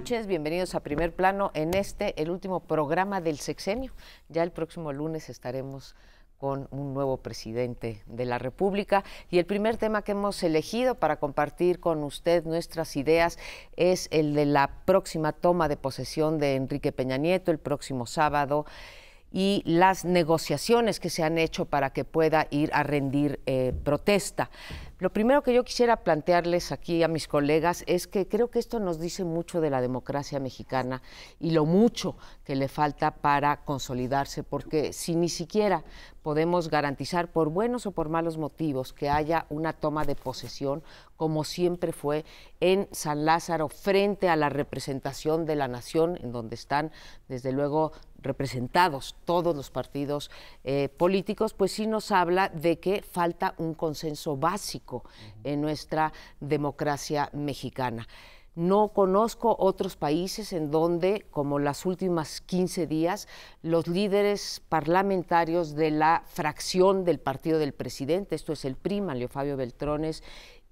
noches, bienvenidos a Primer Plano en este, el último programa del sexenio. Ya el próximo lunes estaremos con un nuevo presidente de la República. Y el primer tema que hemos elegido para compartir con usted nuestras ideas es el de la próxima toma de posesión de Enrique Peña Nieto el próximo sábado y las negociaciones que se han hecho para que pueda ir a rendir eh, protesta. Lo primero que yo quisiera plantearles aquí a mis colegas es que creo que esto nos dice mucho de la democracia mexicana y lo mucho que le falta para consolidarse, porque si ni siquiera podemos garantizar, por buenos o por malos motivos, que haya una toma de posesión, como siempre fue en San Lázaro, frente a la representación de la nación, en donde están, desde luego, representados todos los partidos eh, políticos, pues sí nos habla de que falta un consenso básico en nuestra democracia mexicana. No conozco otros países en donde, como las últimas 15 días, los líderes parlamentarios de la fracción del partido del presidente, esto es el PRI, Leo Fabio Beltrones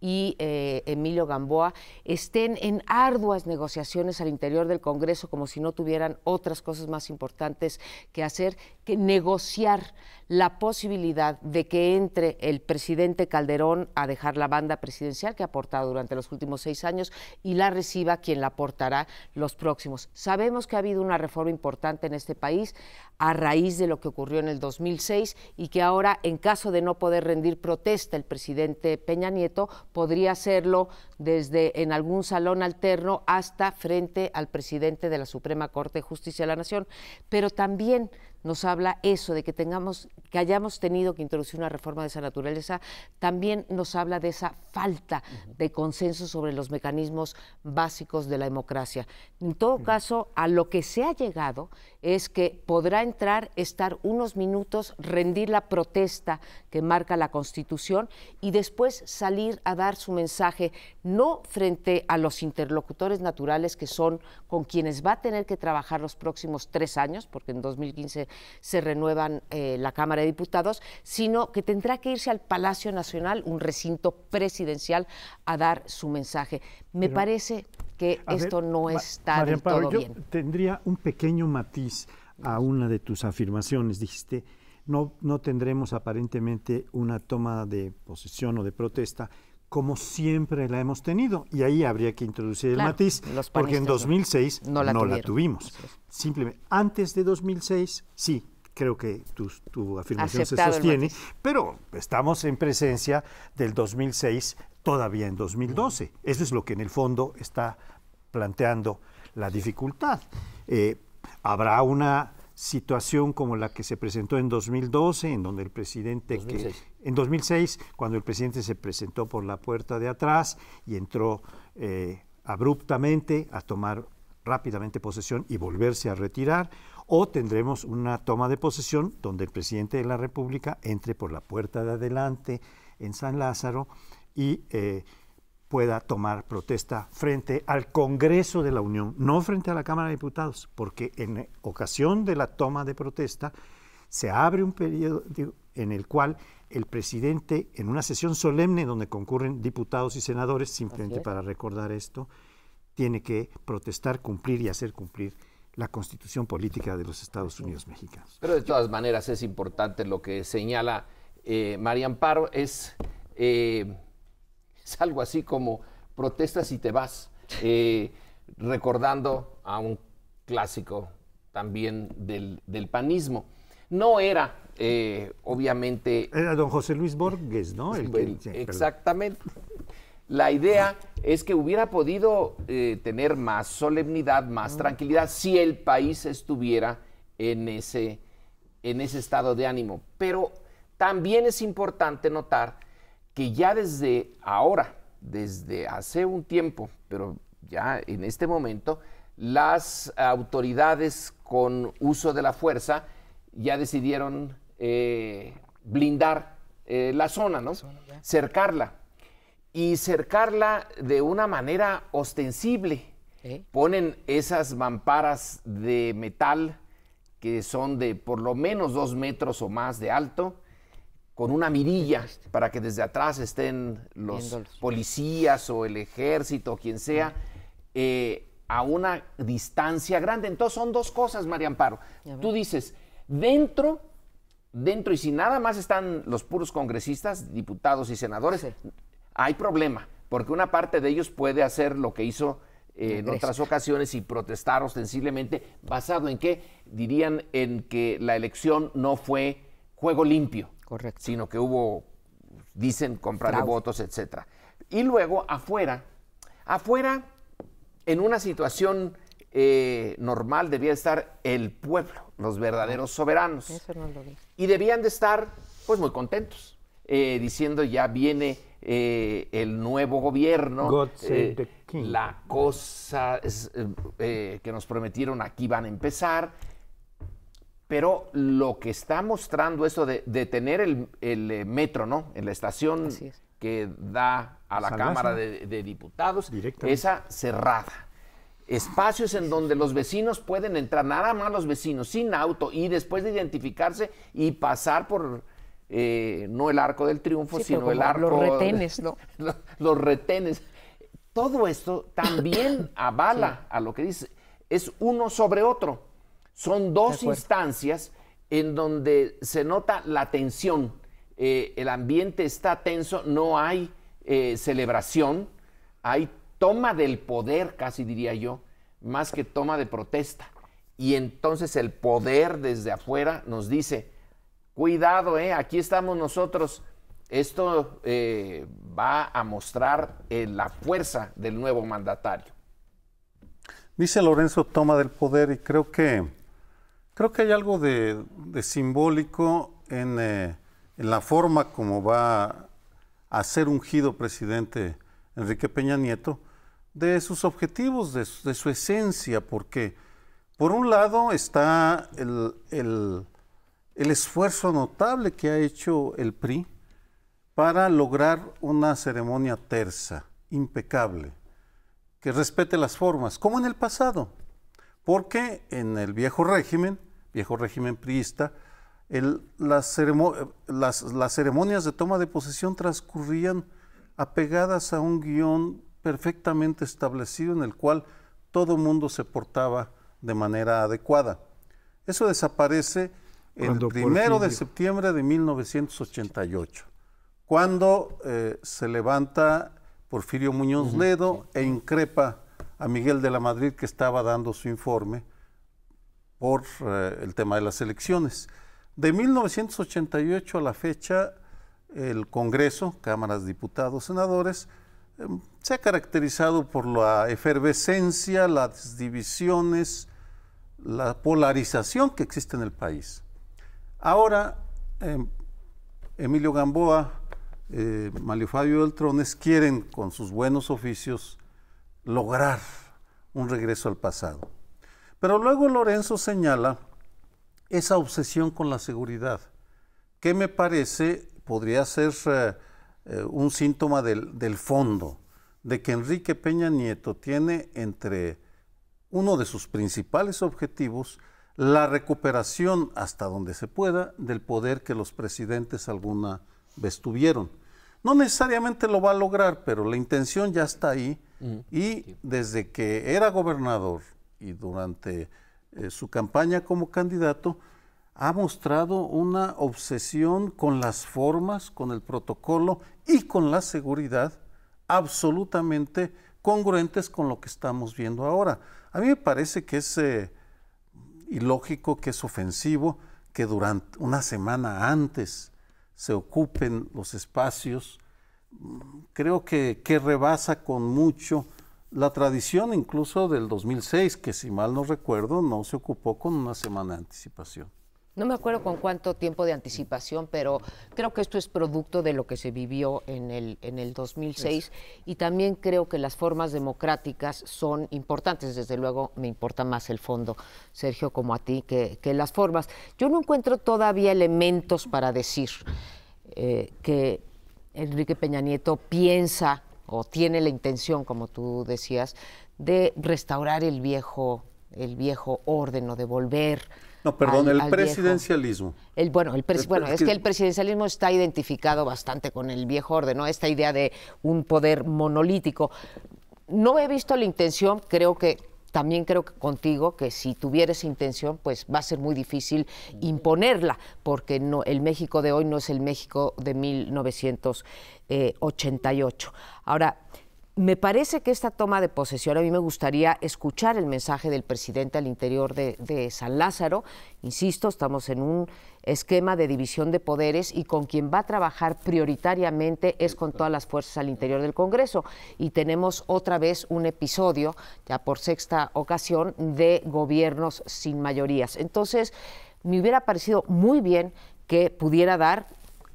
y eh, Emilio Gamboa estén en arduas negociaciones al interior del Congreso como si no tuvieran otras cosas más importantes que hacer que negociar la posibilidad de que entre el presidente Calderón a dejar la banda presidencial que ha aportado durante los últimos seis años y la reciba quien la aportará los próximos. Sabemos que ha habido una reforma importante en este país a raíz de lo que ocurrió en el 2006 y que ahora, en caso de no poder rendir protesta, el presidente Peña Nieto podría hacerlo desde en algún salón alterno hasta frente al presidente de la Suprema Corte de Justicia de la Nación. Pero también nos habla eso, de que, tengamos, que hayamos tenido que introducir una reforma de esa naturaleza, también nos habla de esa falta de consenso sobre los mecanismos básicos de la democracia. En todo caso, a lo que se ha llegado es que podrá entrar, estar unos minutos, rendir la protesta que marca la Constitución y después salir a dar su mensaje, no frente a los interlocutores naturales que son con quienes va a tener que trabajar los próximos tres años, porque en 2015 se renuevan eh, la Cámara de Diputados, sino que tendrá que irse al Palacio Nacional, un recinto presidencial, a dar su mensaje. Me parece que esto no está del todo bien. Tendría un pequeño matiz a una de tus afirmaciones. Dijiste, no, no tendremos aparentemente una toma de posesión o de protesta como siempre la hemos tenido. Y ahí habría que introducir el matiz, porque en 2006 no la, tuvimos. Simplemente, antes de 2006, sí, creo que tu, afirmación se sostiene, pero estamos en presencia del 2006 todavía en 2012. Eso es lo que en el fondo está planteando la dificultad. Eh, habrá una situación como la que se presentó en 2012, en donde el presidente que en 2006, cuando el presidente se presentó por la puerta de atrás y entró eh, abruptamente a tomar rápidamente posesión y volverse a retirar, o tendremos una toma de posesión donde el presidente de la República entre por la puerta de adelante en San Lázaro y eh, pueda tomar protesta frente al Congreso de la Unión, no frente a la Cámara de Diputados, porque en ocasión de la toma de protesta se abre un periodo en el cual el presidente, en una sesión solemne donde concurren diputados y senadores, simplemente para recordar esto, tiene que protestar, cumplir y hacer cumplir la constitución política de los Estados Unidos mexicanos. Pero de todas maneras es importante lo que señala eh, María Amparo, es... Eh, es algo así como protestas y te vas, eh, recordando a un clásico también del, panismo. No era, eh, obviamente... Era don José Luis Borges, ¿no? El exactamente. La idea es que hubiera podido eh, tener más solemnidad, más ah. tranquilidad, si el país estuviera en ese, en ese estado de ánimo. Pero también es importante notar que ya desde ahora, desde hace un tiempo, pero ya en este momento, las autoridades con uso de la fuerza ya decidieron eh, blindar eh, la zona, ¿no? cercarla. Y cercarla de una manera ostensible. ¿Eh? Ponen esas mamparas de metal que son de por lo menos dos metros o más de alto, con una mirilla para que desde atrás estén los policías o el ejército o quien sea eh, a una distancia grande. Entonces son dos cosas, María Amparo. Tú dices, dentro, dentro y si nada más están los puros congresistas, diputados y senadores, hay problema, porque una parte de ellos puede hacer lo que hizo eh, en otras ocasiones y protestar ostensiblemente, basado en que dirían en que la elección no fue juego limpio Correcto. Sino que hubo, dicen, comprar votos, etcétera. Y luego, afuera, afuera, en una situación eh, normal, debía estar el pueblo, los verdaderos soberanos. Y debían de estar, pues, muy contentos, eh, diciendo ya viene eh, el nuevo gobierno. La cosa que nos prometieron aquí van a empezar pero lo que está mostrando esto de, tener el, eh, metro, ¿no? En la estación que da a la Cámara de, Diputados, esa cerrada. Espacios en donde los vecinos pueden entrar, nada más los vecinos, sin auto, y después de identificarse y pasar por, eh, no el arco del triunfo, sino el arco. Los retenes, ¿no? los, retenes. Todo esto también avala a lo que dice. Es uno sobre otro. Son dos instancias en donde se nota la tensión. Eh, el ambiente está tenso, no hay eh, celebración, hay toma del poder, casi diría yo, más que toma de protesta. Y entonces el poder desde afuera nos dice, cuidado, eh, aquí estamos nosotros, esto va a mostrar la fuerza del nuevo mandatario. Dice Lorenzo toma del poder y creo que Creo que hay algo de, simbólico eh, en, la forma como va a ser ungido presidente Enrique Peña Nieto, de sus objetivos, de su, esencia, porque por un lado está el, el esfuerzo notable que ha hecho el PRI para lograr una ceremonia tersa, impecable, que respete las formas, como en el pasado, porque en el viejo régimen viejo régimen priista, las, ceremonias de toma de posesión transcurrían apegadas a un guión perfectamente establecido en el cual todo mundo se portaba de manera adecuada. Eso desaparece el primero de septiembre de 1988, cuando eh, se levanta Porfirio Muñoz Ledo e increpa a Miguel de la Madrid que estaba dando su informe por eh, el tema de las elecciones. De 1988 a la fecha, el Congreso, cámaras, diputados, senadores, em, se ha caracterizado por la efervescencia, las divisiones, la polarización que existe en el país. Ahora, em, Emilio Gamboa, eh, Malio Fabio quieren, con sus buenos oficios, lograr un regreso al pasado. Pero luego Lorenzo señala esa obsesión con la seguridad, que me parece podría ser eh, eh, un síntoma del fondo, de que Enrique Peña Nieto tiene entre uno de sus principales objetivos la recuperación hasta donde se pueda del poder que los presidentes alguna vez tuvieron. No necesariamente lo va a lograr, pero la intención ya está ahí mm, y desde que era gobernador y durante eh, su campaña como candidato ha mostrado una obsesión con las formas, con el protocolo y con la seguridad absolutamente congruentes con lo que estamos viendo ahora. A mí me parece que es eh, ilógico, que es ofensivo que durante una semana antes se ocupen los espacios. Mm, creo que rebasa con mucho la tradición incluso del 2006, que si mal no recuerdo, no se ocupó con una semana de anticipación. No me acuerdo con cuánto tiempo de anticipación, pero creo que esto es producto de lo que se vivió en el, en el 2006 y también creo que las formas democráticas son importantes. Desde luego me importa más el fondo, Sergio, como a ti, que, las formas. Yo no encuentro todavía elementos para decir eh, que Enrique Peña Nieto piensa o tiene la intención, como tú decías, de restaurar el viejo, el viejo orden o de volver. No, perdón, el presidencialismo. El, bueno, el bueno, es que el presidencialismo está identificado bastante con el viejo orden, ¿no? Esta idea de un poder monolítico. No he visto la intención, creo que también creo que contigo que si tuviera esa intención, pues va a ser muy difícil imponerla, porque no, el México de hoy no es el México de 1988. Eh, Ahora, me parece que esta toma de posesión, a mí me gustaría escuchar el mensaje del presidente al interior de, San Lázaro. Insisto, estamos en un esquema de división de poderes y con quien va a trabajar prioritariamente es con todas las fuerzas al interior del Congreso. Y tenemos otra vez un episodio, ya por sexta ocasión, de gobiernos sin mayorías. Entonces, me hubiera parecido muy bien que pudiera dar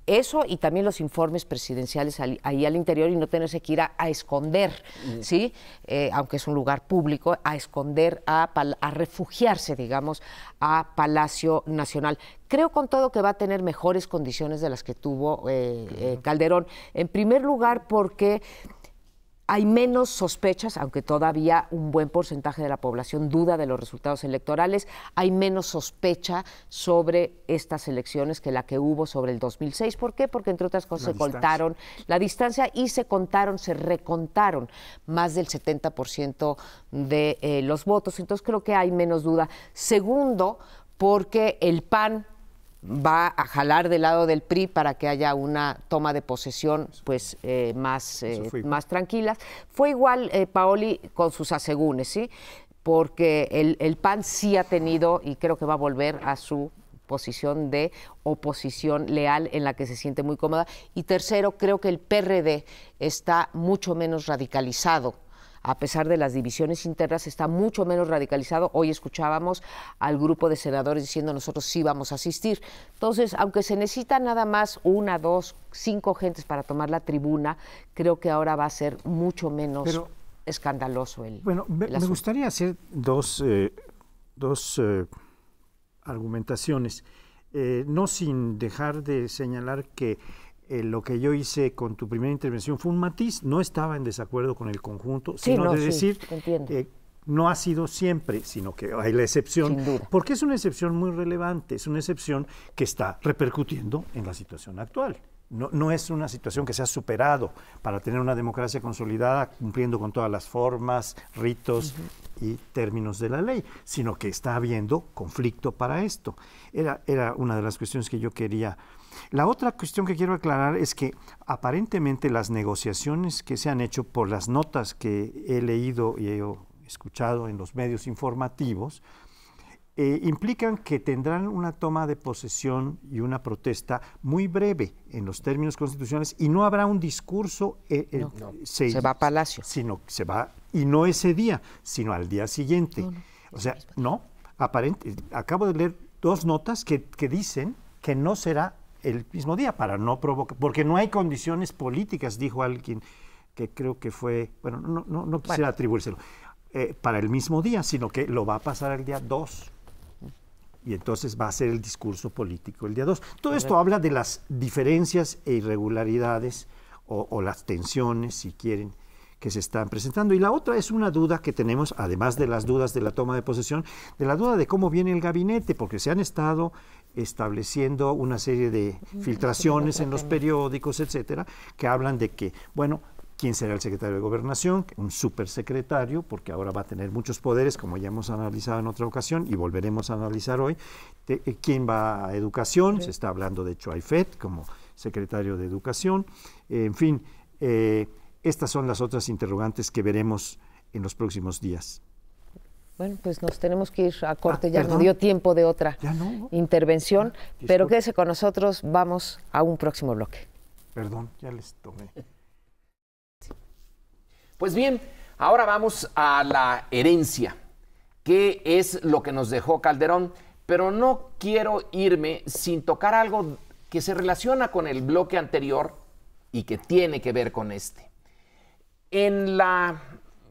eso y también los informes presidenciales ahí al interior y no tenerse que ir a, esconder, mm. ¿sí? Eh, aunque es un lugar público, a esconder, a, a refugiarse, digamos, a Palacio Nacional. Creo con todo que va a tener mejores condiciones de las que tuvo eh, eh, Calderón. En primer lugar, porque hay menos sospechas, aunque todavía un buen porcentaje de la población duda de los resultados electorales, hay menos sospecha sobre estas elecciones que la que hubo sobre el 2006. ¿Por qué? Porque entre otras cosas se contaron la distancia y se contaron, se recontaron más del 70% de eh, los votos. Entonces creo que hay menos duda. Segundo, porque el PAN va a jalar del lado del PRI para que haya una toma de posesión pues eh, más, eh, más tranquila. Fue igual eh, Paoli con sus asegúnes, ¿sí? Porque el, el PAN sí ha tenido, y creo que va a volver a su posición de oposición leal en la que se siente muy cómoda. Y tercero, creo que el PRD está mucho menos radicalizado a pesar de las divisiones internas, está mucho menos radicalizado. Hoy escuchábamos al grupo de senadores diciendo nosotros sí vamos a asistir. Entonces, aunque se necesita nada más una, dos, cinco gentes para tomar la tribuna, creo que ahora va a ser mucho menos escandaloso el. Bueno, me, gustaría hacer dos, eh, eh, argumentaciones, eh, no sin dejar de señalar que eh, lo que yo hice con tu primera intervención fue un matiz, no estaba en desacuerdo con el conjunto, sino de decir, eh, no ha sido siempre, sino que hay la excepción, porque es una excepción muy relevante, es una excepción que está repercutiendo en la situación actual. No, no, es una situación que se ha superado para tener una democracia consolidada cumpliendo con todas las formas, ritos y términos de la ley, sino que está habiendo conflicto para esto. Era, era una de las cuestiones que yo quería la otra cuestión que quiero aclarar es que aparentemente las negociaciones que se han hecho por las notas que he leído y he escuchado en los medios informativos, eh, implican que tendrán una toma de posesión y una protesta muy breve en los términos constitucionales y no habrá un discurso. Eh, eh, se, va a Palacio. Sino se va, y no ese día, sino al día siguiente. o sea, no, aparente, acabo de leer dos notas que, que dicen que no será el mismo día para no provocar, porque no hay condiciones políticas, dijo alguien que creo que fue, bueno, no, no, no quisiera atribuírselo, eh, para el mismo día, sino que lo va a pasar el día 2. Y entonces va a ser el discurso político el día 2. Todo esto habla de las diferencias e irregularidades o, o las tensiones, si quieren, que se están presentando. Y la otra es una duda que tenemos, además de las dudas de la toma de posesión, de la duda de cómo viene el gabinete, porque se han estado estableciendo una serie de filtraciones en los periódicos, etcétera, que hablan de que, bueno, quién será el secretario de Gobernación, un supersecretario, porque ahora va a tener muchos poderes, como ya hemos analizado en otra ocasión y volveremos a analizar hoy, eh, quién va a educación, se está hablando de Chuaifet como secretario de educación, en fin, eh, estas son las otras interrogantes que veremos en los próximos días. Bueno, pues nos tenemos que ir a ah, corte, ya no dio tiempo de otra intervención, ah, pero quédese con nosotros, vamos a un próximo bloque. Perdón, ya les tomé. Pues bien, ahora vamos a la herencia, que es lo que nos dejó Calderón, pero no quiero irme sin tocar algo que se relaciona con el bloque anterior y que tiene que ver con este. En la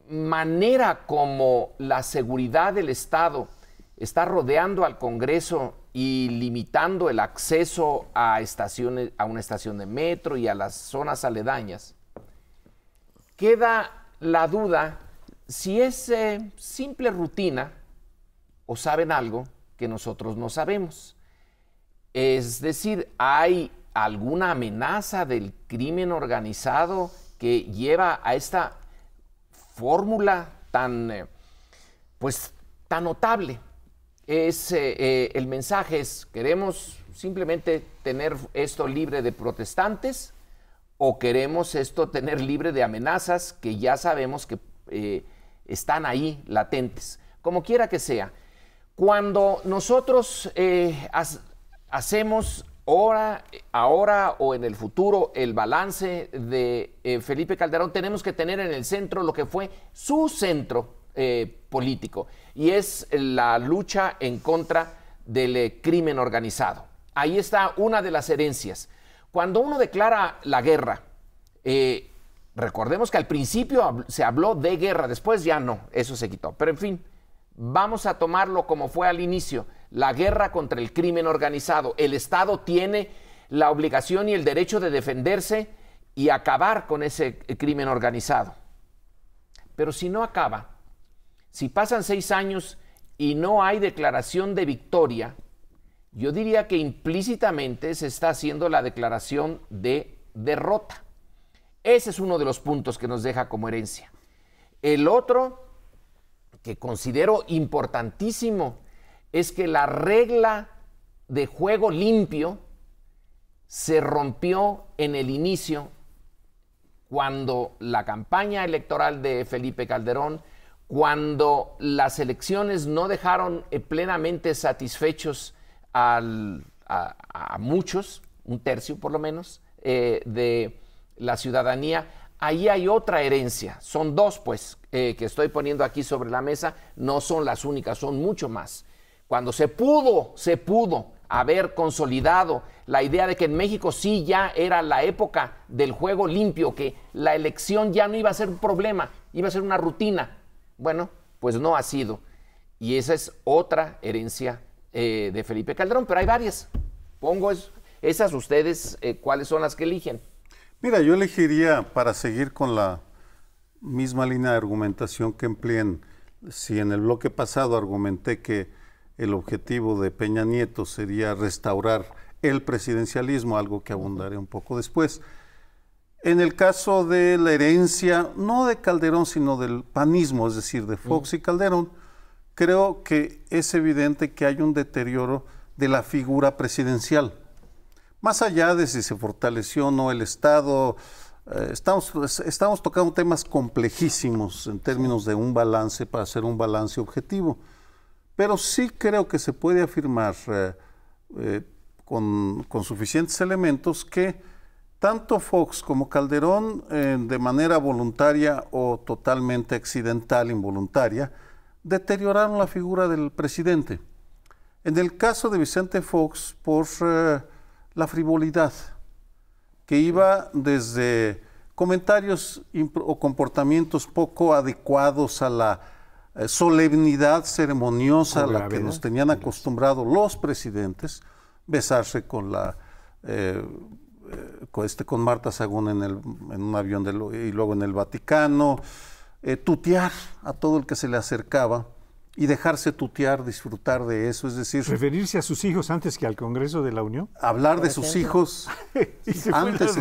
manera como la seguridad del Estado está rodeando al Congreso y limitando el acceso a, estaciones, a una estación de metro y a las zonas aledañas, queda la duda si es eh, simple rutina o saben algo que nosotros no sabemos. Es decir, hay alguna amenaza del crimen organizado que lleva a esta fórmula tan, eh, pues, tan notable. Es, eh, eh, el mensaje es, queremos simplemente tener esto libre de protestantes o queremos esto tener libre de amenazas que ya sabemos que están ahí latentes, como quiera que sea. Cuando nosotros hacemos ahora, ahora o en el futuro el balance de eh, Felipe Calderón, tenemos que tener en el centro lo que fue su centro eh, político y es la lucha en contra del eh, crimen organizado. Ahí está una de las herencias. Cuando uno declara la guerra, recordemos que al principio se habló de guerra, después ya no, eso se quitó. Pero en fin, vamos a tomarlo como fue al inicio la guerra contra el crimen organizado. El Estado tiene la obligación y el derecho de defenderse y acabar con ese crimen organizado. Pero si no acaba, si pasan seis años y no hay declaración de victoria, yo diría que implícitamente se está haciendo la declaración de derrota. Ese es uno de los puntos que nos deja como herencia. El otro, que considero importantísimo, es que la regla de juego limpio se rompió en el inicio cuando la campaña electoral de Felipe Calderón, cuando las elecciones no dejaron eh, plenamente satisfechos a, muchos, un tercio por lo menos, eh, de la ciudadanía, ahí hay otra herencia. Son dos, pues, eh, que estoy poniendo aquí sobre la mesa, no son las únicas, son mucho más cuando se pudo, se pudo haber consolidado la idea de que en México sí ya era la época del juego limpio, que la elección ya no iba a ser un problema, iba a ser una rutina. Bueno, pues no ha sido. Y esa es otra herencia eh, de Felipe Calderón, pero hay varias. Pongo esas ustedes, eh, ¿cuáles son las que eligen? Mira, yo elegiría para seguir con la misma línea de argumentación que empleen, si en el bloque pasado argumenté que el objetivo de Peña Nieto sería restaurar el presidencialismo, algo que abundaré un poco después. En el caso de la herencia, no de Calderón, sino del panismo, es decir, de Fox y Calderón, creo que es evidente que hay un deterioro de la figura presidencial. Más allá de si se fortaleció o no el Estado, eh, pues, estamos tocando temas complejísimos en términos de un balance, para hacer un balance objetivo. Pero sí creo que se puede afirmar eh, eh, con, suficientes elementos que tanto Fox como Calderón, eh, de manera voluntaria o totalmente accidental, involuntaria, deterioraron la figura del presidente. En el caso de Vicente Fox, por la frivolidad, que iba desde comentarios o comportamientos poco adecuados a la eh, solemnidad ceremoniosa a la que nos tenían acostumbrados los presidentes, besarse con la eh, eh, con, este, con Marta Sagún en, el, en un avión de y luego en el Vaticano, tutear a todo el que se le acercaba y dejarse tutear, disfrutar de eso, es decir... Referirse a sus hijos antes que al Congreso de la Unión. Hablar de sus hijos antes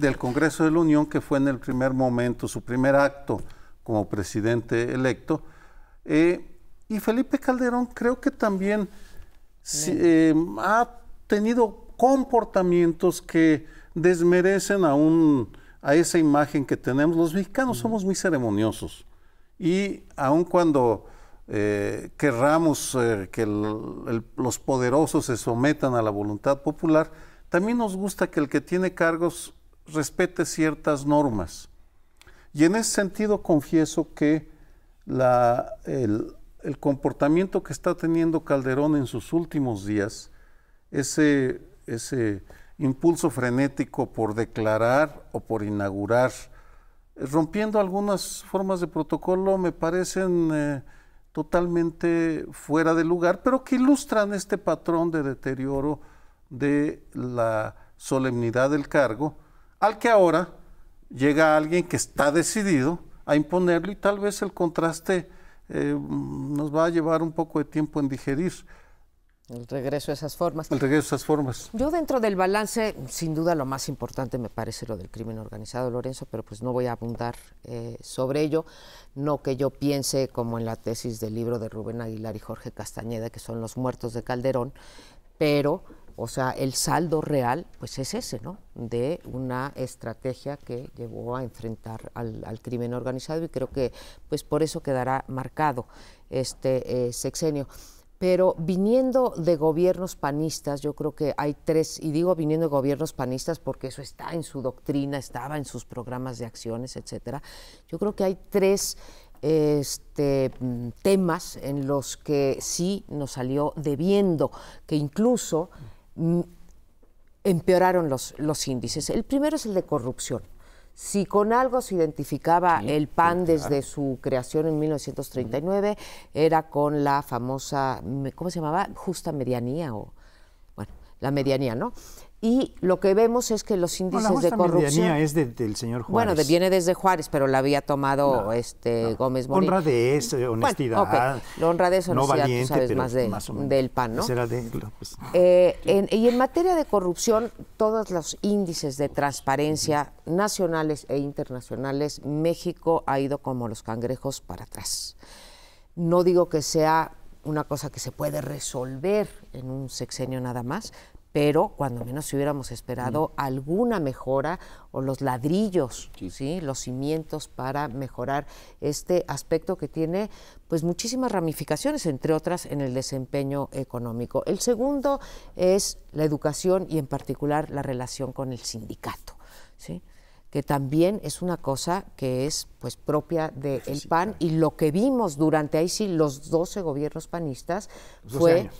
del Congreso de la Unión, que fue en el primer momento, su primer acto como presidente electo, eh, y Felipe Calderón creo que también eh, ha tenido comportamientos que desmerecen a, a esa imagen que tenemos. Los mexicanos somos muy ceremoniosos y aun cuando eh, querramos que los poderosos se sometan a la voluntad popular, también nos gusta que el que tiene cargos respete ciertas normas. Y en ese sentido confieso que el, comportamiento que está teniendo Calderón en sus últimos días, ese, ese impulso frenético por declarar o por inaugurar, eh, rompiendo algunas formas de protocolo, me parecen eh, totalmente fuera de lugar, pero que ilustran este patrón de deterioro de la solemnidad del cargo, al que ahora llega alguien que está decidido a imponerlo y tal vez el contraste eh, mm, nos va a llevar un poco de tiempo en digerir. El regreso a esas formas. El regreso a esas formas. Yo dentro del balance, sin duda lo más importante me parece lo del crimen organizado, Lorenzo, pero pues no voy a abundar eh, sobre ello. No que yo piense como en la tesis del libro de Rubén Aguilar y Jorge Castañeda, que son los muertos de Calderón, pero o sea, el saldo real pues es ese, ¿no? De una estrategia que llevó a enfrentar al, crimen organizado y creo que pues por eso quedará marcado este eh, sexenio. Pero viniendo de gobiernos panistas, yo creo que hay tres, y digo viniendo de gobiernos panistas porque eso está en su doctrina, estaba en sus programas de acciones, etcétera. Yo creo que hay tres este, mm, temas en los que sí nos salió debiendo, que incluso empeoraron los, los índices. El primero es el de corrupción. Si con algo se identificaba el PAN desde su creación en 1939, era con la famosa, ¿cómo se llamaba? Justa medianía o, bueno, la medianía, ¿no? y lo que vemos es que los índices bueno, la de corrupción es del señor Juárez. Bueno, viene desde Juárez, pero la había tomado este Gómez Morín. honestidad. Honra de Honradez, honestidad, no valiente, tú sabes más, de, del PAN, ¿no? Pues, eh, y en materia de corrupción, todos los índices de transparencia nacionales e internacionales, México ha ido como los cangrejos para atrás. No digo que sea una cosa que se puede resolver en un sexenio nada más, pero cuando menos hubiéramos esperado mm. alguna mejora o los ladrillos, sí. los cimientos para mejorar este aspecto que tiene pues muchísimas ramificaciones, entre otras en el desempeño económico. El segundo es la educación y en particular la relación con el sindicato, ¿sí? que también es una cosa que es pues propia del PAN y lo que vimos durante ahí sí los 12 gobiernos panistas fue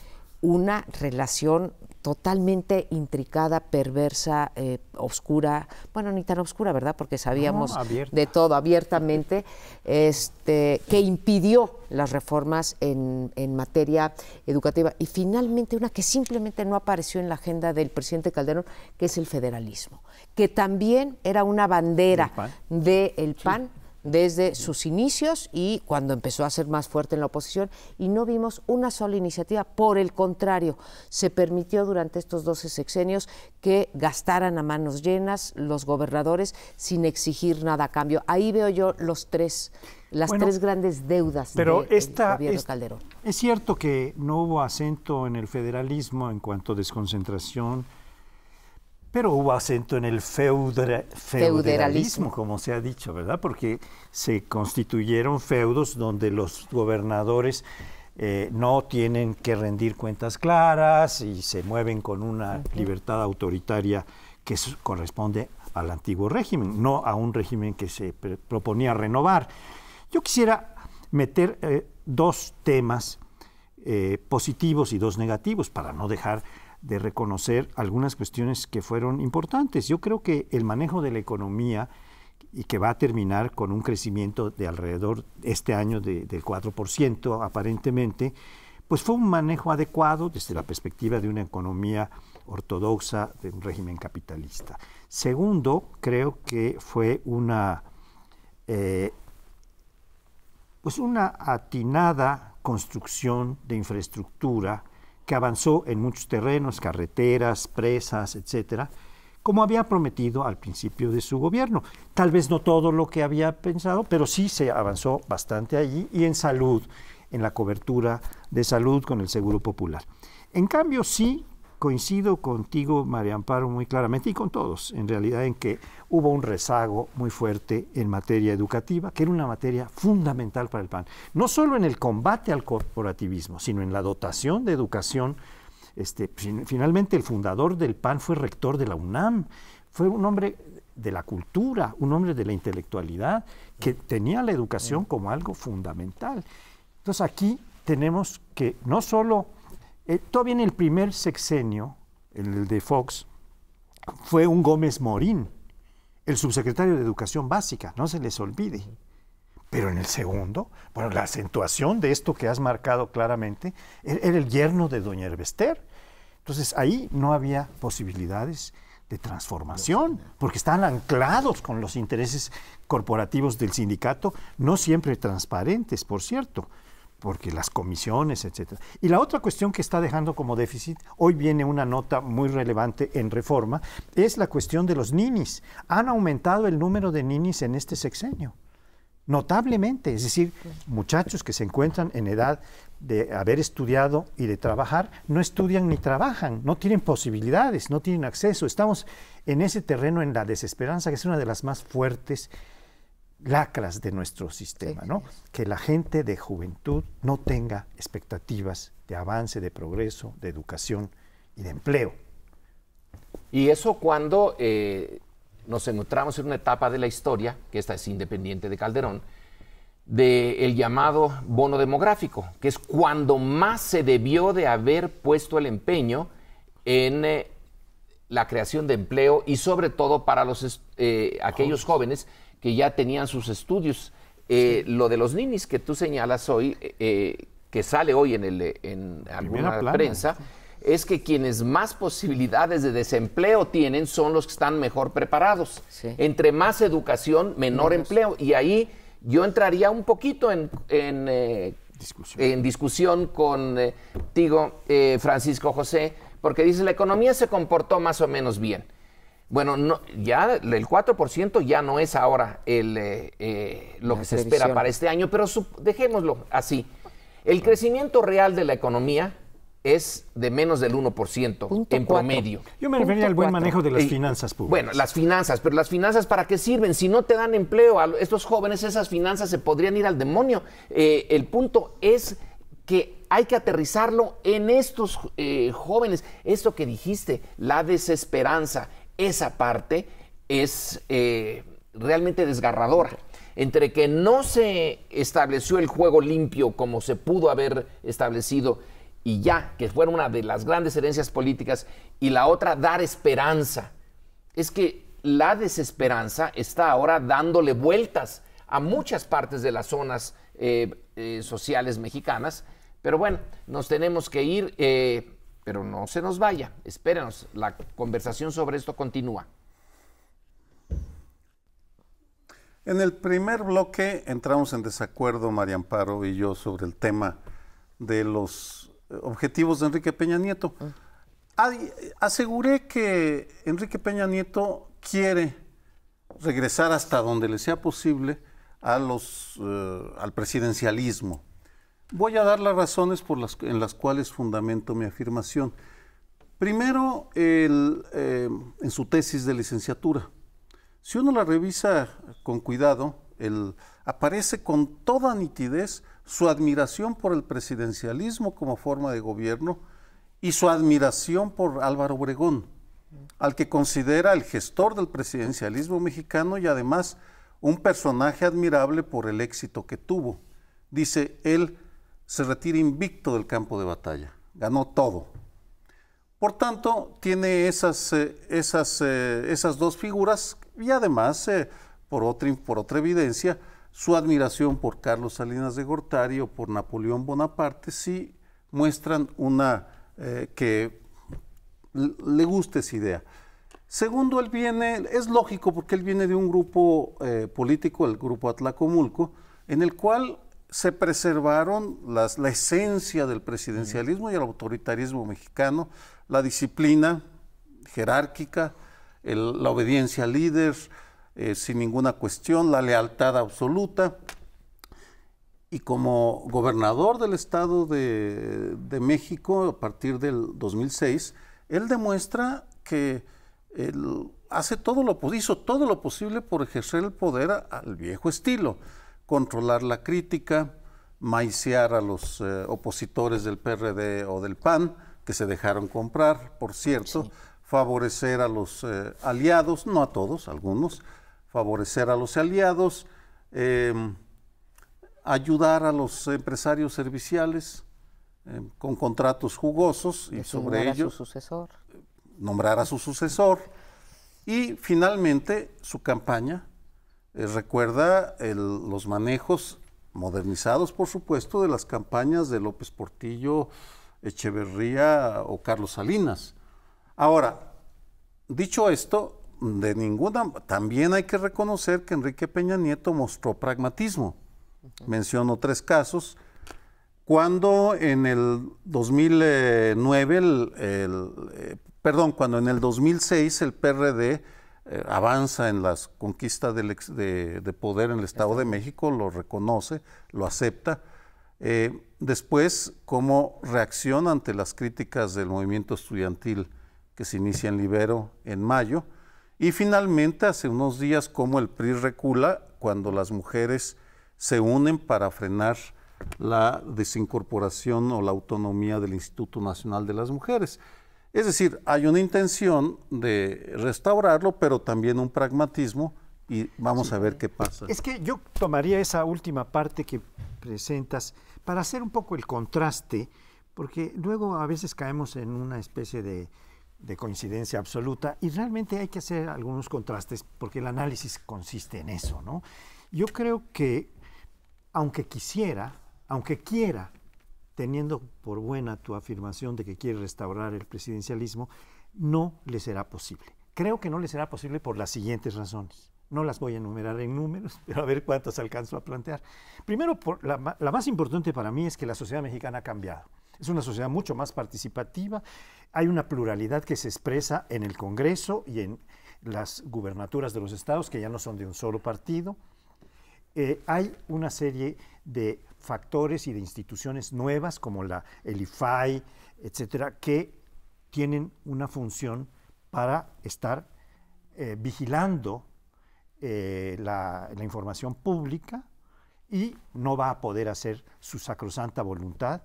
una relación totalmente intricada, perversa, eh, oscura, bueno, ni tan oscura, ¿verdad? Porque sabíamos de todo abiertamente, este, que impidió las reformas en, materia educativa. Y finalmente una que simplemente no apareció en la agenda del presidente Calderón, que es el federalismo, que también era una bandera del PAN desde sus inicios y cuando empezó a ser más fuerte en la oposición y no vimos una sola iniciativa. Por el contrario, se permitió durante estos 12 sexenios que gastaran a manos llenas los gobernadores sin exigir nada a cambio. Ahí veo yo los tres, las tres grandes deudas pero de esta, es, Calderón. Es cierto que no hubo acento en el federalismo en cuanto a desconcentración pero hubo acento en el feudalismo, como se ha dicho, ¿verdad? Porque se constituyeron feudos donde los gobernadores eh, no tienen que rendir cuentas claras y se mueven con una libertad autoritaria que corresponde al antiguo régimen, no a un régimen que se proponía renovar. Yo quisiera meter eh, dos temas eh, positivos y dos negativos para no dejar de reconocer algunas cuestiones que fueron importantes. Yo creo que el manejo de la economía y que va a terminar con un crecimiento de alrededor este año del 4% aparentemente, pues fue un manejo adecuado desde la perspectiva de una economía ortodoxa, de un régimen capitalista. Segundo, creo que fue una, eh, pues una atinada construcción de infraestructura que avanzó en muchos terrenos, carreteras, presas, etcétera, como había prometido al principio de su gobierno. Tal vez no todo lo que había pensado, pero sí se avanzó bastante allí y en salud, en la cobertura de salud con el Seguro Popular. En cambio, sí coincido contigo, María Amparo, muy claramente y con todos, en realidad, en que hubo un rezago muy fuerte en materia educativa, que era una materia fundamental para el PAN, no solo en el combate al corporativismo, sino en la dotación de educación. Este, finalmente, el fundador del PAN fue rector de la UNAM, fue un hombre de la cultura, un hombre de la intelectualidad, que tenía la educación como algo fundamental. Entonces aquí tenemos que no solo eh, todavía el primer sexenio, el de Fox, fue un Gómez Morín, el subsecretario de Educación Básica, no se les olvide. Pero en el segundo, bueno, la acentuación de esto que has marcado claramente, er, era el yerno de doña Herbester. Entonces ahí no había posibilidades de transformación, porque estaban anclados con los intereses corporativos del sindicato, no siempre transparentes, por cierto, porque las comisiones, etcétera. Y la otra cuestión que está dejando como déficit, hoy viene una nota muy relevante en Reforma, es la cuestión de los ninis. Han aumentado el número de ninis en este sexenio, notablemente, es decir, muchachos que se encuentran en edad de haber estudiado y de trabajar, no estudian ni trabajan, no tienen posibilidades, no tienen acceso. Estamos en ese terreno en la desesperanza, que es una de las más fuertes lacras de nuestro sistema, ¿no? Que la gente de juventud no tenga expectativas de avance, de progreso, de educación y de empleo. Y eso cuando eh, nos encontramos en una etapa de la historia, que esta es independiente de Calderón, del llamado bono demográfico, que es cuando más se debió de haber puesto el empeño en eh, la creación de empleo y sobre todo para los eh, aquellos jóvenes que ya tenían sus estudios. Eh, lo de los ninis que tú señalas hoy, eh, eh, que sale hoy en, en alguna prensa, es que quienes más posibilidades de desempleo tienen son los que están mejor preparados. Entre más educación, menor empleo. Y ahí yo entraría un poquito en, en, discusión. en discusión. con Tigo Francisco José, porque dice, la economía se comportó más o menos bien bueno, no, ya el 4% ya no es ahora el, eh, eh, lo que se espera para este año, pero dejémoslo así. El crecimiento real de la economía es de menos del 1% en promedio. Yo me refería al buen manejo de las finanzas públicas. Bueno, las finanzas, pero las finanzas para qué sirven? Si no te dan empleo a estos jóvenes, esas finanzas se podrían ir al demonio. Eh, el punto es que hay que aterrizarlo en estos jóvenes. Esto que dijiste, la desesperanza, esa parte es eh, realmente desgarradora. Entre que no se estableció el juego limpio como se pudo haber establecido y ya, que fue una de las grandes herencias políticas, y la otra, dar esperanza. Es que la desesperanza está ahora dándole vueltas a muchas partes de las zonas eh, eh, sociales mexicanas. Pero bueno, nos tenemos que ir. Pero no se nos vaya, espérenos, la conversación sobre esto continúa. En el primer bloque entramos en desacuerdo, María Amparo y yo, sobre el tema de los objetivos de Enrique Peña Nieto. aseguré que Enrique Peña Nieto quiere regresar hasta donde le sea posible a los, eh, al presidencialismo. Voy a dar las razones por las, en las cuales fundamento mi afirmación. Primero, eh, en su tesis de licenciatura. Si uno la revisa con cuidado, aparece con toda nitidez su admiración por el presidencialismo como forma de gobierno y su admiración por Álvaro Obregón, al que considera el gestor del presidencialismo mexicano y además un personaje admirable por el éxito que tuvo. Dice, él se retira invicto del campo de batalla, ganó todo. Por tanto, tiene esas, eh, esas, eh, esas dos figuras y además, eh, por, otra, por otra evidencia, su admiración por Carlos Salinas de Gortari o por Napoleón Bonaparte sí muestran una que le gusta esa idea. Segundo, él viene, es lógico porque él viene de un grupo político, el grupo Atlacomulco, en el cual se preservaron las, la esencia del presidencialismo y el autoritarismo mexicano, la disciplina jerárquica, la obediencia al líder, eh, sin ninguna cuestión, la lealtad absoluta. Y como gobernador del Estado de, México a partir del 2006, él demuestra que él hace todo lo, hizo todo lo posible por ejercer el poder al viejo estilo controlar la crítica, maiciar a los eh, opositores del PRD o del PAN, que se dejaron comprar, por cierto, favorecer a los eh, aliados, no a todos, algunos, favorecer a los aliados, em, ayudar a los empresarios serviciales em, con contratos jugosos y, sobre ellos... Nombrar a su sucesor. Y finalmente su campaña eh, recuerda los manejos modernizados, por supuesto, de las campañas de López Portillo, Echeverría o Carlos Salinas. Ahora, dicho esto, de ninguna, también hay que reconocer que Enrique Peña Nieto mostró pragmatismo. Mencionó tres casos. Cuando en el 2009, el, eh, perdón, cuando en el 2006 el PRD eh, avanza en las conquistas del de, poder en el Estado de México, lo reconoce, lo acepta. Eh, después, cómo reacciona ante las críticas del movimiento estudiantil que se inicia en Libero en mayo. Y finalmente, hace unos días, cómo el PRI recula cuando las mujeres se unen para frenar la desincorporación o la autonomía del Instituto Nacional de las Mujeres. Es decir, hay una intención de restaurarlo, pero también un pragmatismo y vamos a ver qué pasa. Es que yo tomaría esa última parte que presentas para hacer un poco el contraste, porque luego a veces caemos en una especie de, coincidencia absoluta y realmente hay que hacer algunos contrastes porque el análisis consiste en eso, ¿no? Yo creo que aunque quisiera, aunque quiera teniendo por buena tu afirmación de que quiere restaurar el presidencialismo, no le será posible. Creo que no le será posible por las siguientes razones. No las voy a enumerar en números, pero a ver cuántas alcanzo a plantear. Primero, por la, más importante para mí es que la sociedad mexicana ha cambiado. Es una sociedad mucho más participativa. Hay una pluralidad que se expresa en el Congreso y en las gubernaturas de los estados, que ya no son de un solo partido. Eh, hay una serie de factores y de instituciones nuevas como la, el IFAI, etcétera, que tienen una función para estar eh, vigilando eh, la, información pública y no va a poder hacer su sacrosanta voluntad.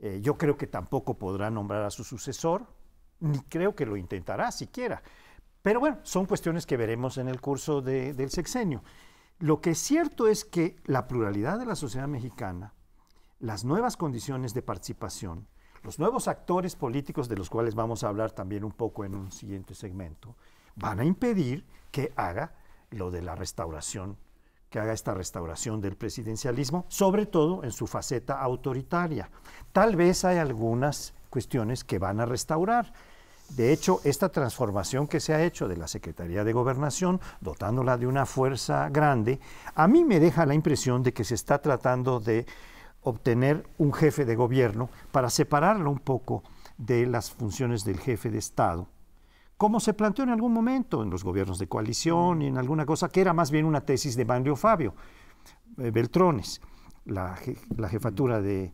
Eh, yo creo que tampoco podrá nombrar a su sucesor, ni creo que lo intentará siquiera. Pero bueno, son cuestiones que veremos en el curso del sexenio. Lo que es cierto es que la pluralidad de la sociedad mexicana, las nuevas condiciones de participación, los nuevos actores políticos de los cuales vamos a hablar también un poco en un siguiente segmento, van a impedir que haga lo de la restauración, que haga esta restauración del presidencialismo, sobre todo en su faceta autoritaria. Tal vez hay algunas cuestiones que van a restaurar, de hecho, esta transformación que se ha hecho de la Secretaría de Gobernación, dotándola de una fuerza grande, a mí me deja la impresión de que se está tratando de obtener un jefe de gobierno para separarlo un poco de las funciones del jefe de Estado, como se planteó en algún momento en los gobiernos de coalición y en alguna cosa que era más bien una tesis de Manlio Fabio eh, Beltrones, la jefatura de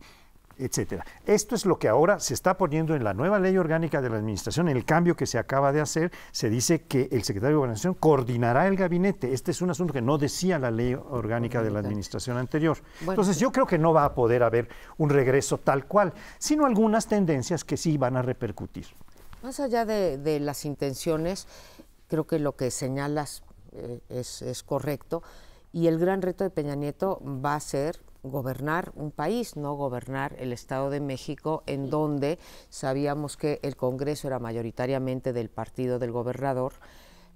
etcétera. Esto es lo que ahora se está poniendo en la nueva ley orgánica de la administración, el cambio que se acaba de hacer, se dice que el secretario de Gobernación coordinará el gabinete. Este es un asunto que no decía la ley orgánica de la administración anterior. Entonces yo creo que no va a poder haber un regreso tal cual, sino algunas tendencias que sí van a repercutir. Más allá de, las intenciones, creo que lo que señalas eh, es, es correcto y el gran reto de Peña Nieto va a ser gobernar un país, no gobernar el Estado de México, en donde sabíamos que el Congreso era mayoritariamente del partido del gobernador,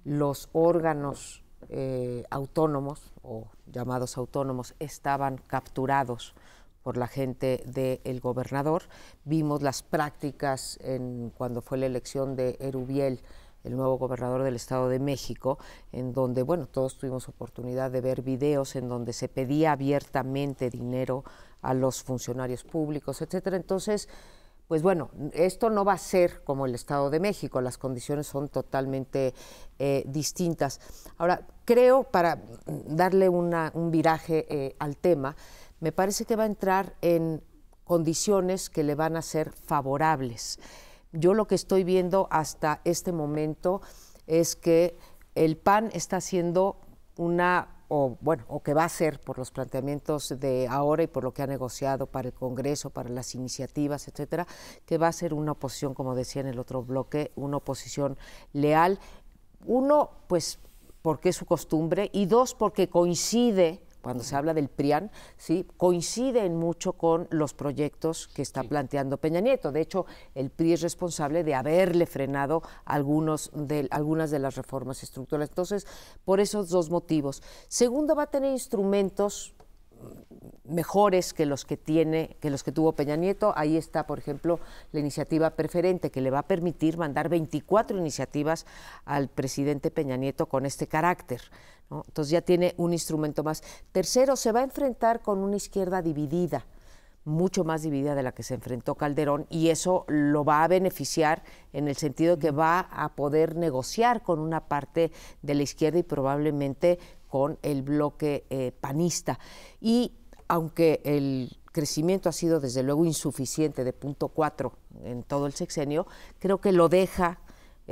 los órganos eh, autónomos o llamados autónomos estaban capturados por la gente del gobernador. Vimos las prácticas en, cuando fue la elección de Erubiel el nuevo gobernador del Estado de México, en donde, bueno, todos tuvimos oportunidad de ver videos en donde se pedía abiertamente dinero a los funcionarios públicos, etcétera. Entonces, pues bueno, esto no va a ser como el Estado de México, las condiciones son totalmente eh, distintas. Ahora, creo, para darle un viraje eh, al tema, me parece que va a entrar en condiciones que le van a ser favorables. Yo lo que estoy viendo hasta este momento es que el PAN está haciendo una, o bueno, o que va a ser por los planteamientos de ahora y por lo que ha negociado para el Congreso, para las iniciativas, etcétera, que va a ser una oposición, como decía en el otro bloque, una oposición leal. Uno, pues porque es su costumbre, y dos, porque coincide cuando se habla del PRIAN, ¿sí? coinciden mucho con los proyectos que está planteando Peña Nieto. De hecho, el PRI es responsable de haberle frenado algunos de, algunas de las reformas estructurales. Entonces, por esos dos motivos. Segundo, va a tener instrumentos mejores que los que tiene, que los que tuvo Peña Nieto. Ahí está, por ejemplo, la iniciativa preferente que le va a permitir mandar 24 iniciativas al presidente Peña Nieto con este carácter. Entonces ya tiene un instrumento más. Tercero, se va a enfrentar con una izquierda dividida mucho más dividida de la que se enfrentó Calderón y eso lo va a beneficiar en el sentido que va a poder negociar con una parte de la izquierda y probablemente con el bloque eh, panista. Y aunque el crecimiento ha sido desde luego insuficiente de punto cuatro en todo el sexenio, creo que lo deja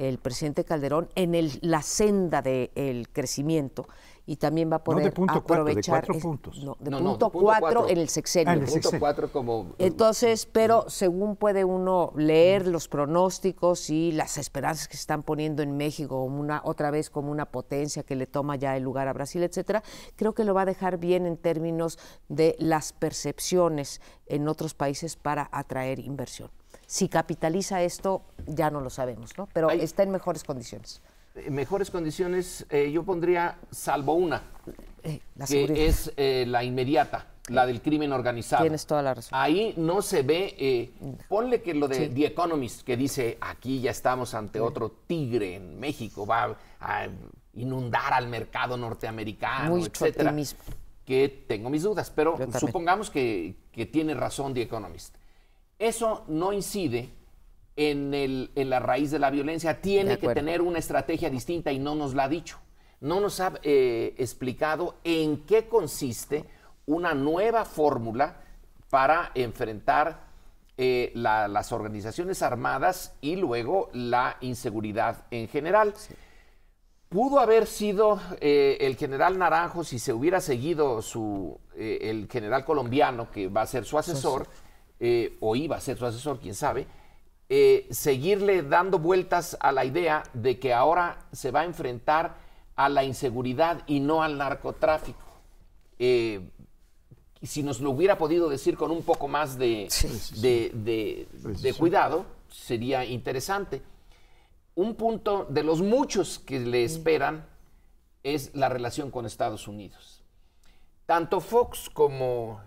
el presidente Calderón en el, la senda del crecimiento y también va a poder de punto aprovechar cuatro, de no, de, punto cuatro, en el sexenio. Ah, cuatro como, Entonces, pero según puede uno leer los pronósticos y las esperanzas que se están poniendo en México otra vez como una potencia que le toma ya el lugar a Brasil, etcétera, creo que lo va a dejar bien en términos de las percepciones en otros países para atraer inversión. Si capitaliza esto, ya no lo sabemos, ¿no? Pero está en mejores condiciones eh, mejores condiciones, eh, yo pondría salvo una, eh, que es la inmediata, la del crimen organizado. Tienes toda la razón. Ahí no se ve, ponle que lo de The Economist, que dice, aquí ya estamos ante otro tigre en México, va a inundar al mercado norteamericano, Mucho etcétera, que tengo mis dudas, pero supongamos que, que tiene razón The Economist. Eso no incide en, la raíz de la violencia. Tiene que tener una estrategia distinta y no nos la ha dicho. No nos ha eh, explicado en qué consiste una nueva fórmula para enfrentar eh, las organizaciones armadas y luego la inseguridad en general. Pudo haber sido eh, el general Naranjo si se hubiera seguido su, el general colombiano que va a ser su asesor. Eh, o iba a ser su asesor, quién sabe, eh, seguirle dando vueltas a la idea de que ahora se va a enfrentar a la inseguridad y no al narcotráfico. Eh, si nos lo hubiera podido decir con un poco más de, cuidado, sería interesante. Un punto de los muchos que le esperan es la relación con Estados Unidos. Tanto Fox como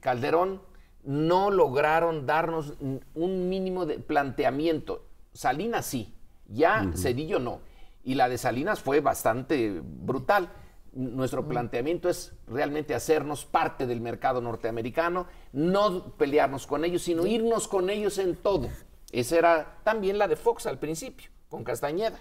Calderón no lograron darnos un mínimo de planteamiento. Salinas sí, ya Cedillo no. Y la de Salinas fue bastante brutal. Nuestro planteamiento es realmente hacernos parte del mercado norteamericano, no pelearnos con ellos, sino irnos con ellos en todo. Esa era también la de Fox al principio, con Castañeda.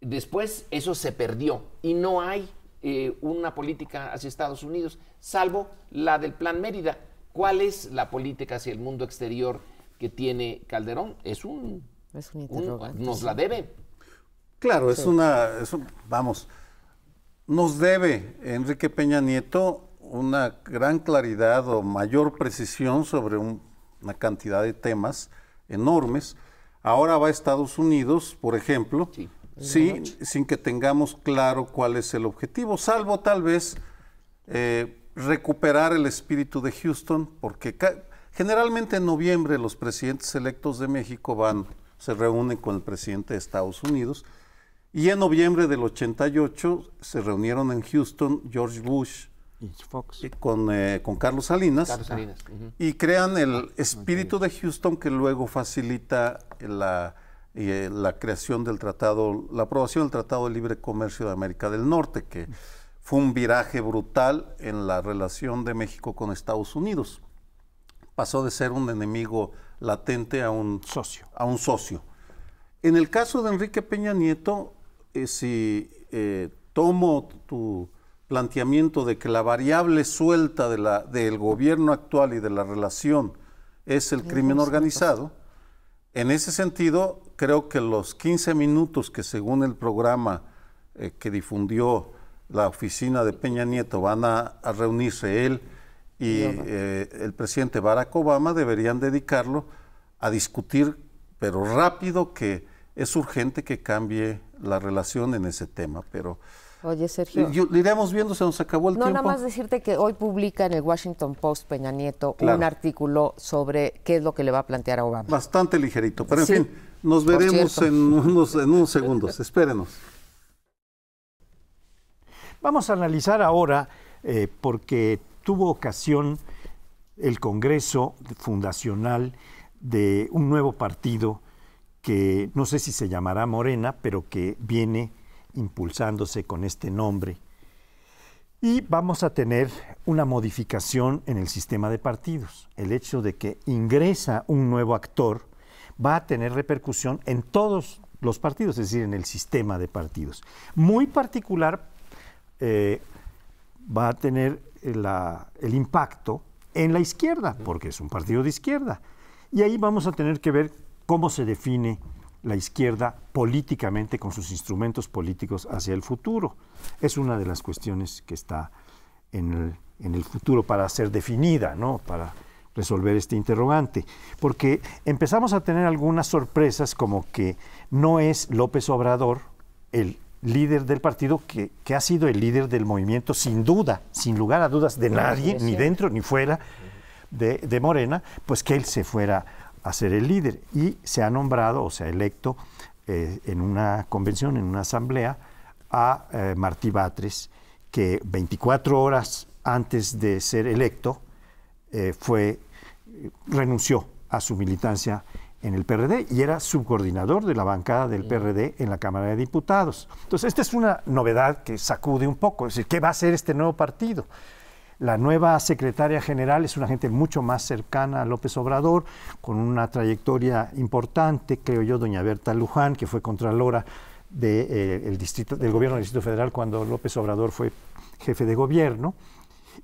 Después eso se perdió y no hay eh, una política hacia Estados Unidos, salvo la del Plan Mérida ¿Cuál es la política hacia el mundo exterior que tiene Calderón? Es un... nos la debe. Claro, es una... vamos, nos debe Enrique Peña Nieto una gran claridad o mayor precisión sobre una cantidad de temas enormes. Ahora va a Estados Unidos, por ejemplo, sí. sin, que tengamos claro cuál es el objetivo, salvo tal vez eh, recuperar el espíritu de Houston, porque generalmente en noviembre los presidentes electos de México van, se reúnen con el presidente de Estados Unidos, y en noviembre del 88 se reunieron en Houston George Bush con, eh, con, Carlos Salinas, y crean el ah, espíritu de Houston que luego facilita la, eh, la creación del tratado, la aprobación del Tratado de Libre Comercio de América del Norte, que... Mm fue un viraje brutal en la relación de México con Estados Unidos. Pasó de ser un enemigo latente a un socio. A un socio. En el caso de Enrique Peña Nieto, eh, si eh, tomo tu planteamiento de que la variable suelta de la, del gobierno actual y de la relación es el crimen organizado, en ese sentido creo que los 15 minutos que según el programa eh, que difundió la oficina de Peña Nieto, van a, reunirse él y eh, el presidente Barack Obama, deberían dedicarlo a discutir, pero rápido, que es urgente que cambie la relación en ese tema. Pero Oye, Sergio. Eh, yo, iremos viendo, se nos acabó el tiempo. No, nada más decirte que hoy publica en el Washington Post Peña Nieto un artículo sobre qué es lo que le va a plantear a Obama. Bastante ligerito, pero en fin, nos veremos en unos, en unos segundos. Espérenos. Vamos a analizar ahora, eh, porque tuvo ocasión el Congreso Fundacional de un nuevo partido que no sé si se llamará Morena, pero que viene impulsándose con este nombre. Y vamos a tener una modificación en el sistema de partidos. El hecho de que ingresa un nuevo actor va a tener repercusión en todos los partidos, es decir, en el sistema de partidos. Muy particular eh, va a tener el impacto en la izquierda, porque es un partido de izquierda. Y ahí vamos a tener que ver cómo se define la izquierda políticamente con sus instrumentos políticos hacia el futuro. Es una de las cuestiones que está en el, futuro para ser definida, ¿no? para resolver este interrogante. Porque empezamos a tener algunas sorpresas como que no es López Obrador el líder del partido que, ha sido el líder del movimiento, sin duda, sin lugar a dudas de nadie, ni dentro ni fuera de, Morena, pues que él se fuera a ser el líder. Y se ha nombrado, o sea, electo eh, en una convención, en una asamblea, a eh, Martí Batres, que 24 horas antes de ser electo eh, fue, renunció a su militancia en el PRD y era subcoordinador de la bancada del PRD en la Cámara de Diputados. Entonces, esta es una novedad que sacude un poco, es decir, ¿qué va a ser este nuevo partido? La nueva secretaria general es una gente mucho más cercana a López Obrador, con una trayectoria importante, creo yo, doña Berta Luján, que fue contralora de, eh, distrito, del gobierno del Distrito Federal cuando López Obrador fue jefe de gobierno.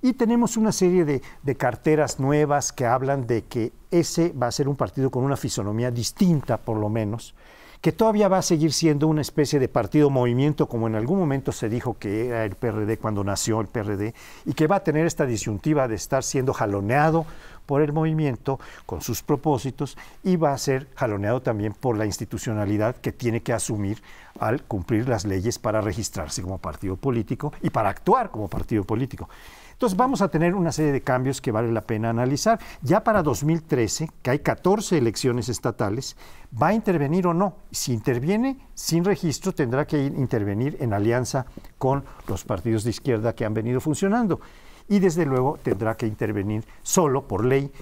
Y tenemos una serie de, carteras nuevas que hablan de que ese va a ser un partido con una fisonomía distinta, por lo menos, que todavía va a seguir siendo una especie de partido movimiento, como en algún momento se dijo que era el PRD cuando nació el PRD, y que va a tener esta disyuntiva de estar siendo jaloneado por el movimiento con sus propósitos y va a ser jaloneado también por la institucionalidad que tiene que asumir al cumplir las leyes para registrarse como partido político y para actuar como partido político. Entonces vamos a tener una serie de cambios que vale la pena analizar. Ya para 2013, que hay 14 elecciones estatales, ¿va a intervenir o no? Si interviene sin registro, tendrá que intervenir en alianza con los partidos de izquierda que han venido funcionando. Y desde luego tendrá que intervenir solo por ley,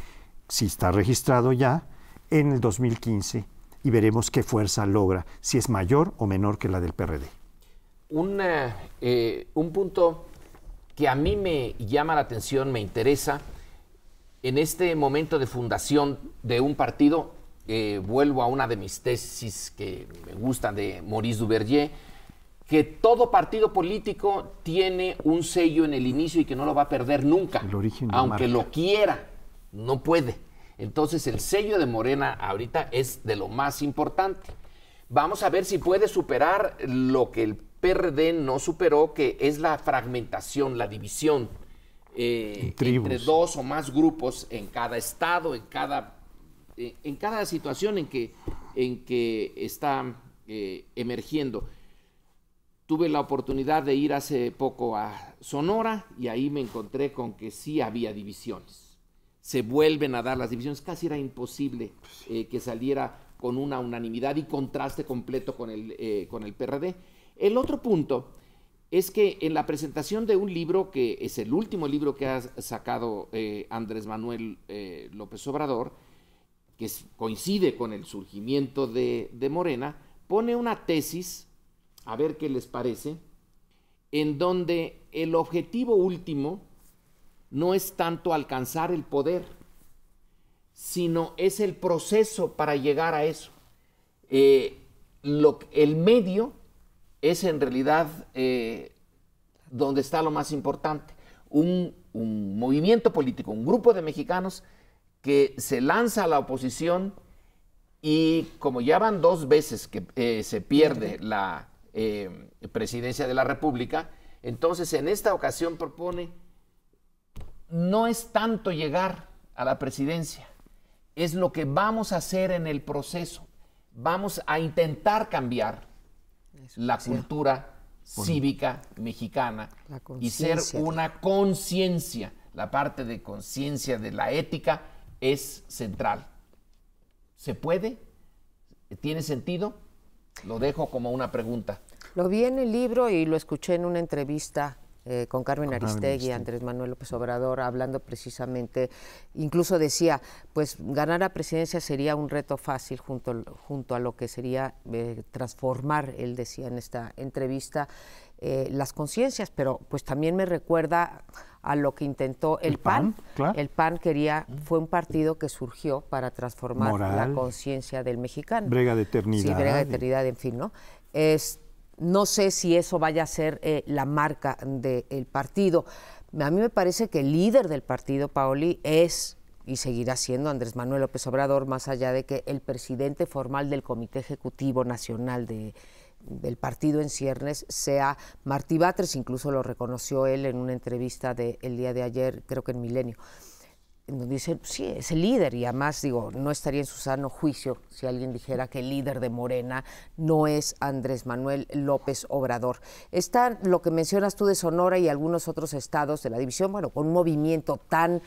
si está registrado ya, en el 2015 y veremos qué fuerza logra, si es mayor o menor que la del PRD. Eh, un punto que a mí me llama la atención, me interesa. En este momento de fundación de un partido, eh, vuelvo a una de mis tesis que me gustan de Maurice Duverger, que todo partido político tiene un sello en el inicio y que no lo va a perder nunca, aunque lo quiera, no puede. Entonces el sello de Morena ahorita es de lo más importante. Vamos a ver si puede superar lo que el PRD no superó, que es la fragmentación, la división eh, entre dos o más grupos en cada estado, en cada, eh, en cada situación en que, en que está eh, emergiendo. Tuve la oportunidad de ir hace poco a Sonora y ahí me encontré con que sí había divisiones. Se vuelven a dar las divisiones. Casi era imposible pues que saliera con una unanimidad y contraste completo con el, con el PRD. El otro punto es que en la presentación de un libro, que es el último libro que ha sacado eh, Andrés Manuel eh, López Obrador, que coincide con el surgimiento de, Morena, pone una tesis, a ver qué les parece, en donde el objetivo último no es tanto alcanzar el poder, sino es el proceso para llegar a eso. Eh, el medio es en realidad eh, donde está lo más importante. Un, movimiento político, un grupo de mexicanos que se lanza a la oposición y como ya van dos veces que eh, se pierde la eh, presidencia de la República, entonces en esta ocasión propone no es tanto llegar a la presidencia, es lo que vamos a hacer en el proceso. Vamos a intentar cambiar la cultura cívica mexicana y ser una conciencia. La parte de conciencia de la ética es central. ¿Se puede? ¿Tiene sentido? Lo dejo como una pregunta. Lo vi en el libro y lo escuché en una entrevista eh, con Carmen Aristegui, Andrés Manuel López Obrador, hablando precisamente, incluso decía, pues ganar la presidencia sería un reto fácil junto, junto a lo que sería eh, transformar, él decía en esta entrevista, eh, las conciencias, pero pues también me recuerda a lo que intentó el, PAN. El PAN quería, mm. fue un partido que surgió para transformar la conciencia del mexicano. Brega de eternidad. Sí, brega de eternidad, en fin, ¿no? Este, no sé si eso vaya a ser eh, la marca del partido. A mí me parece que el líder del partido, Paoli, es y seguirá siendo Andrés Manuel López Obrador, más allá de que el presidente formal del Comité Ejecutivo Nacional del partido en ciernes sea Martí Batres, incluso lo reconoció él en una entrevista del día de ayer, creo que en Milenio. Donde dicen, sí, es el líder, y además digo, no estaría en su sano juicio si alguien dijera que el líder de Morena no es Andrés Manuel López Obrador. Está lo que mencionas tú de Sonora y algunos otros estados de la división, bueno, con un movimiento tan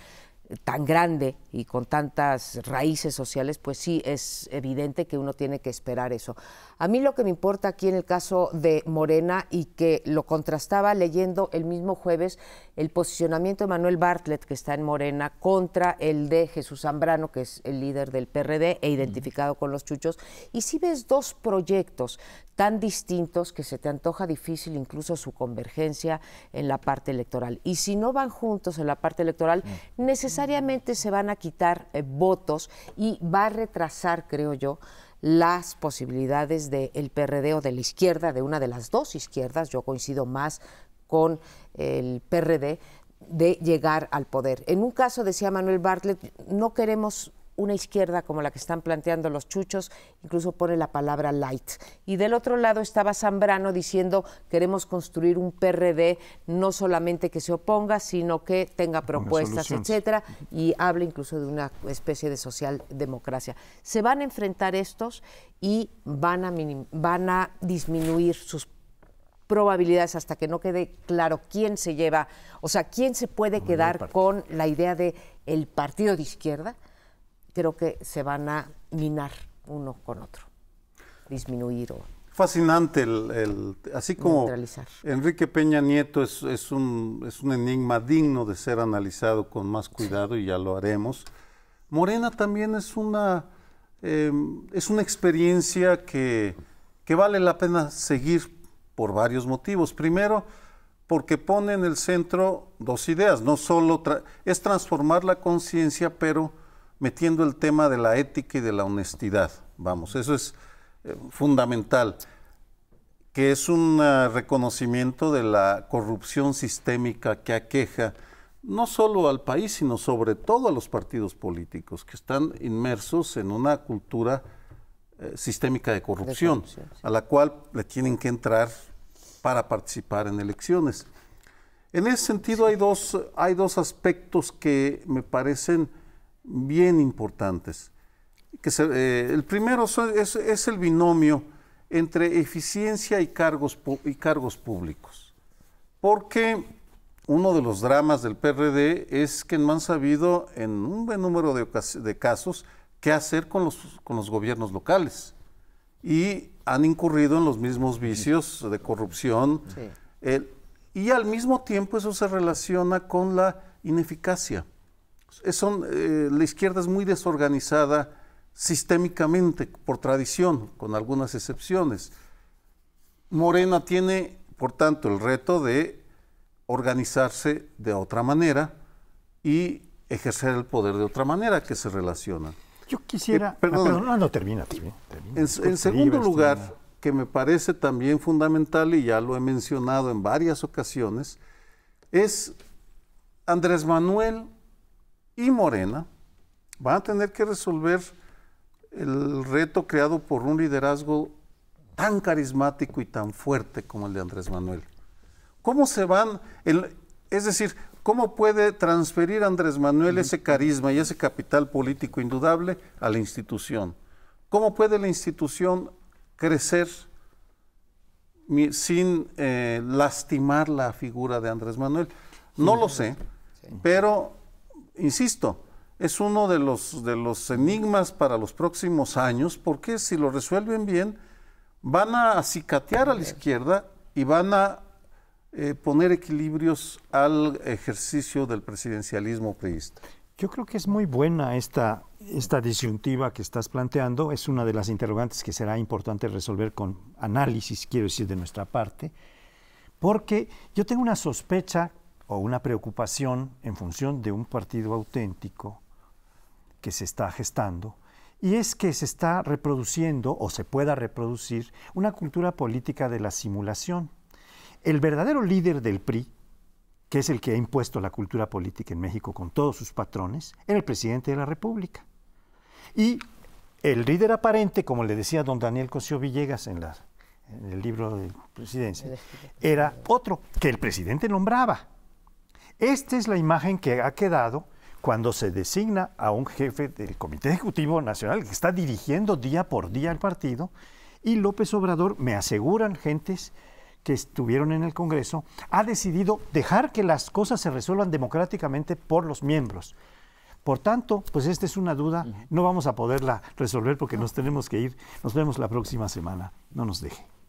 tan grande y con tantas raíces sociales, pues sí es evidente que uno tiene que esperar eso. A mí lo que me importa aquí en el caso de Morena y que lo contrastaba leyendo el mismo jueves el posicionamiento de Manuel Bartlett, que está en Morena, contra el de Jesús Zambrano, que es el líder del PRD e identificado con los chuchos, y si ves dos proyectos tan distintos que se te antoja difícil incluso su convergencia en la parte electoral. Y si no van juntos en la parte electoral, mm. necesariamente se van a quitar eh, votos y va a retrasar, creo yo, las posibilidades del PRD o de la izquierda, de una de las dos izquierdas, yo coincido más con el PRD, de llegar al poder. En un caso, decía Manuel Bartlett, no queremos una izquierda como la que están planteando los chuchos, incluso pone la palabra light. Y del otro lado estaba Zambrano diciendo queremos construir un PRD no solamente que se oponga, sino que tenga propuestas, etcétera, y habla incluso de una especie de socialdemocracia. Se van a enfrentar estos y van a, van a disminuir sus probabilidades hasta que no quede claro quién se lleva, o sea, quién se puede quedar con la idea de el partido de izquierda creo que se van a minar uno con otro, disminuir o... Fascinante el, así como Enrique Peña Nieto es, es, un, enigma digno de ser analizado con más cuidado y ya lo haremos. Morena también es una, em, es una experiencia que, vale la pena seguir por varios motivos. Primero, porque pone en el centro dos ideas, no solo es transformar la conciencia, pero metiendo el tema de la ética y de la honestidad. Vamos, eso es eh, fundamental, que es un ah, reconocimiento de la corrupción sistémica que aqueja no solo al país, sino sobre todo a los partidos políticos, que están inmersos en una cultura eh, sistémica de corrupción, a la cual le tienen que entrar para participar en elecciones. En ese sentido hay dos, hay dos aspectos que me parecen bien importantes. Que eh, el primero es, el binomio entre eficiencia y cargos, y cargos públicos. Porque uno de los dramas del PRD es que no han sabido en un buen número de, casos qué hacer con los, con los gobiernos locales. Y han incurrido en los mismos vicios de corrupción. y al mismo tiempo eso se relaciona con la ineficacia. Son, eh, la izquierda es muy desorganizada sistémicamente por tradición, con algunas excepciones. Morena tiene, por tanto, el reto de organizarse de otra manera y ejercer el poder de otra manera que se relaciona. Yo quisiera... Eh, perdón, no, termina, termina, En, segundo lugar, que me parece también fundamental, y ya lo he mencionado en varias ocasiones, es Andrés Manuel y Morena van a tener que resolver el reto creado por un liderazgo tan carismático y tan fuerte como el de Andrés Manuel. ¿Cómo se van? El, es decir, ¿cómo puede transferir Andrés Manuel ese carisma y ese capital político indudable a la institución? ¿Cómo puede la institución crecer sin eh, lastimar la figura de Andrés Manuel? No lo sé, pero insisto, es uno de los, de los enigmas para los próximos años, porque si lo resuelven bien, van a acicatear a la izquierda y van a eh, poner equilibrios al ejercicio del presidencialismo priista. Yo creo que es muy buena esta, esta disyuntiva que estás planteando. Es una de las interrogantes que será importante resolver con análisis, quiero decir, de nuestra parte. Porque yo tengo una sospecha o una preocupación en función de un partido auténtico que se está gestando, y es que se está reproduciendo o se pueda reproducir una cultura política de la simulación. El verdadero líder del PRI, que es el que ha impuesto la cultura política en México con todos sus patrones, era el presidente de la República. Y el líder aparente, como le decía don Daniel Cosío Villegas en el libro de presidencia, era otro que el presidente nombraba. Esta es la imagen que ha quedado cuando se designa a un jefe del Comité Ejecutivo Nacional que está dirigiendo día por día el partido y López Obrador, me aseguran gentes que estuvieron en el Congreso, ha decidido dejar que las cosas se resuelvan democráticamente por los miembros. Por tanto, pues esta es una duda, no vamos a poderla resolver porque nos tenemos que ir. Nos vemos la próxima semana. No nos deje.